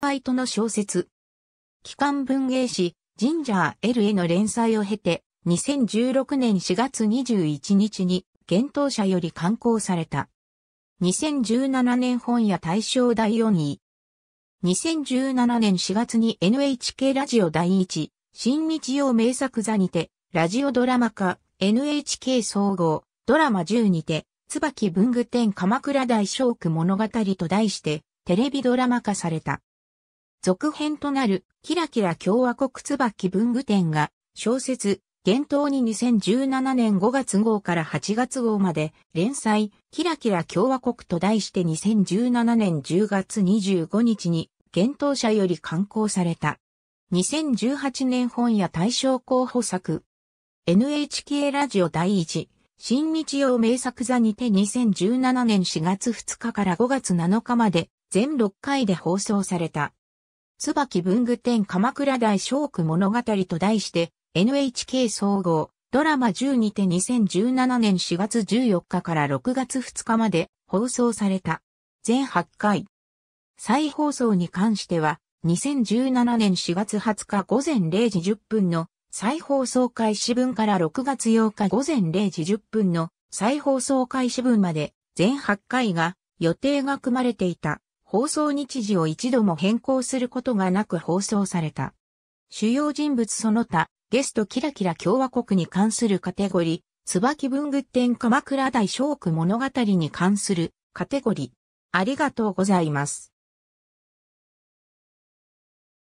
バイトの小説。期間文芸誌、ジンジャー L への連載を経て、2016年4月21日に、幻冬者より刊行された。2017年本屋大賞第4位。2017年4月に NHK ラジオ第1、新日曜名作座にて、ラジオドラマ化、NHK 総合、ドラマ10にて、椿文具店鎌倉大小区物語と題して、テレビドラマ化された。続編となる、キラキラ共和国椿文具店が、小説、幻冬に2017年5月号から8月号まで、連載、キラキラ共和国と題して2017年10月25日に、幻冬社より刊行された。2018年本屋大賞候補作。NHK ラジオ第1、新日曜名作座にて2017年4月2日から5月7日まで、全6回で放送された。椿文具店鎌倉大小区物語と題して NHK 総合ドラマ10にて2017年4月14日から6月2日まで放送された。全8回。再放送に関しては2017年4月20日午前0時10分の再放送開始分から6月8日午前0時10分の再放送開始分まで全8回が予定が組まれていた。放送日時を一度も変更することがなく放送された。主要人物その他、ゲストキラキラ共和国に関するカテゴリー、椿文具店鎌倉大小区物語に関するカテゴリー。ありがとうございます。